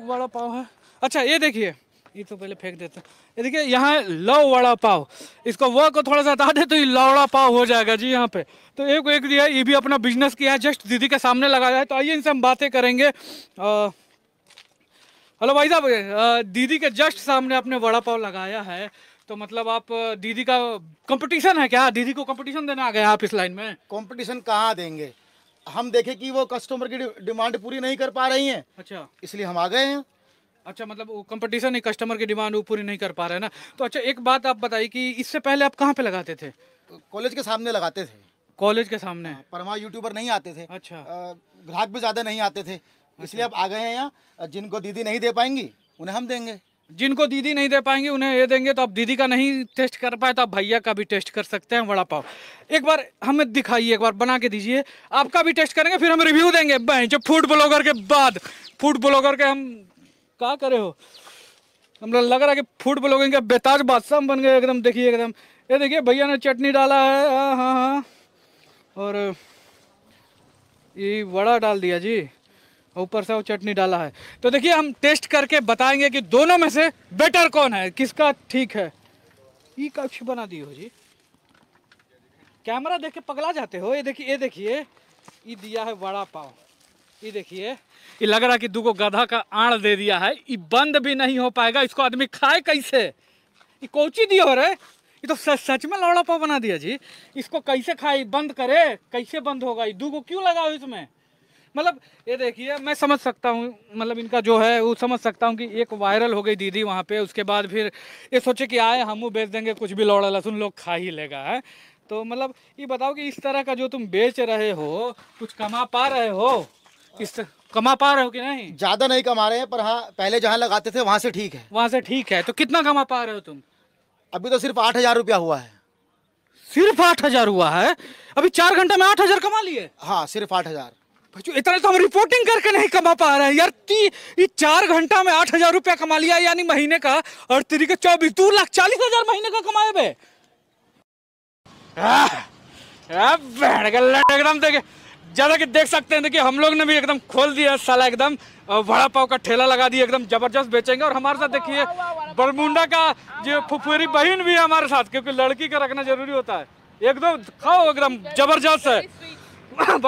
वड़ा पाव है अच्छा ये देखिए ये तो पहले फेंक देते ये देखिए यहाँ लव वड़ा पाव इसको व को थोड़ा सा हटा दे तो ये लवड़ा पाव हो जाएगा जी यहाँ पे तो एक एक दिया ये भी अपना बिजनेस किया है जस्ट दीदी के सामने लगाया है तो आइए इनसे हम बातें करेंगे हेलो भाई साहब दीदी के जस्ट सामने आपने वड़ा पाव लगाया है तो मतलब आप दीदी का कंपटीशन है क्या दीदी को कंपटीशन देने आ गए आप इस लाइन में कंपटीशन कहाँ देंगे हम देखे कि वो कस्टमर की डिमांड पूरी नहीं कर पा रही है अच्छा इसलिए हम आ गए हैं अच्छा मतलब वो कंपटीशन ही कस्टमर की डिमांड वो पूरी नहीं कर पा रहे है ना तो अच्छा एक बात आप बताइए कि इससे पहले आप कहाँ पे लगाते थे कॉलेज के सामने लगाते थे कॉलेज के सामने हाँ, परमा यूट्यूबर नहीं आते थे अच्छा ग्राहक भी ज़्यादा नहीं आते थे इसलिए अच्छा। आप आ गए हैं यहाँ जिनको दीदी नहीं दे पाएंगी उन्हें हम देंगे जिनको दीदी नहीं दे पाएंगे उन्हें ये देंगे तो आप दीदी का नहीं टेस्ट कर पाए तो आप भैया का भी टेस्ट कर सकते हैं वड़ा पाव एक बार हमें दिखाइए एक बार बना के दीजिए आपका भी टेस्ट करेंगे फिर हम रिव्यू देंगे जो फूड ब्लॉगर के बाद फूड ब्लॉगर के हम क्या करे हो हम लोग लग रहा है कि फूड ब्लॉगिंग के बेताज बादशाह बन गए एकदम देखिए एकदम ये देखिए भैया ने चटनी डाला है हाँ हाँ, हाँ। और ये वड़ा डाल दिया जी ऊपर से वो चटनी डाला है तो देखिए हम टेस्ट करके बताएंगे कि दोनों में से बेटर कौन है किसका ठीक है ई कक्ष बना दी हो जी कैमरा देख के पगला जाते हो ये देखिए ये देखिए ये दिया है वड़ा पाव ये देखिए ये लग रहा है कि दुगो गधा का आड़ दे दिया है ये बंद भी नहीं हो पाएगा इसको आदमी खाए कैसे ये कोची दिए हो रहे ये तो सच सच में लौड़ा पाव बना दिया जी इसको कैसे खाए बंद करे कैसे बंद होगा ये दुगो क्यों लगा इसमें मतलब ये देखिए मैं समझ सकता हूँ मतलब इनका जो है वो समझ सकता हूँ कि एक वायरल हो गई दीदी वहाँ पे उसके बाद फिर ये सोचे कि आए हम बेच देंगे कुछ भी लौड़ा लहसुन लोग खा ही लेगा है तो मतलब ये बताओ कि इस तरह का जो तुम बेच रहे हो कुछ कमा पा रहे हो इस तर... कमा पा रहे हो कि नहीं ज्यादा नहीं कमा रहे हैं पर हाँ पहले जहाँ लगाते थे वहाँ से ठीक है वहाँ से ठीक है तो कितना कमा पा रहे हो तुम अभी तो सिर्फ आठ हजार रुपया हुआ है सिर्फ आठ हजार हुआ है अभी चार घंटे में आठ हजार कमा लिए हाँ सिर्फ आठ हजार भाई इतना तो हम रिपोर्टिंग करके नहीं कमा पा रहे हैं यार ती ये चार घंटा में आठ हजार रुपया कमा लिया यानी महीने का और तेरी का चौबीस दो लाख चालीस हजार महीने का कमाए बे एकदम देखे ज्यादा के देख सकते हैं देखिए हम लोग ने भी एकदम खोल दिया साला एकदम वड़ा पाव का ठेला लगा दिया एकदम जबरदस्त बेचेंगे और हमारे साथ देखिए बरमुंडा का जो फुफेरी बहन भी है हमारे साथ क्योंकि लड़की का रखना जरूरी होता है एकदम खाओ एकदम जबरदस्त है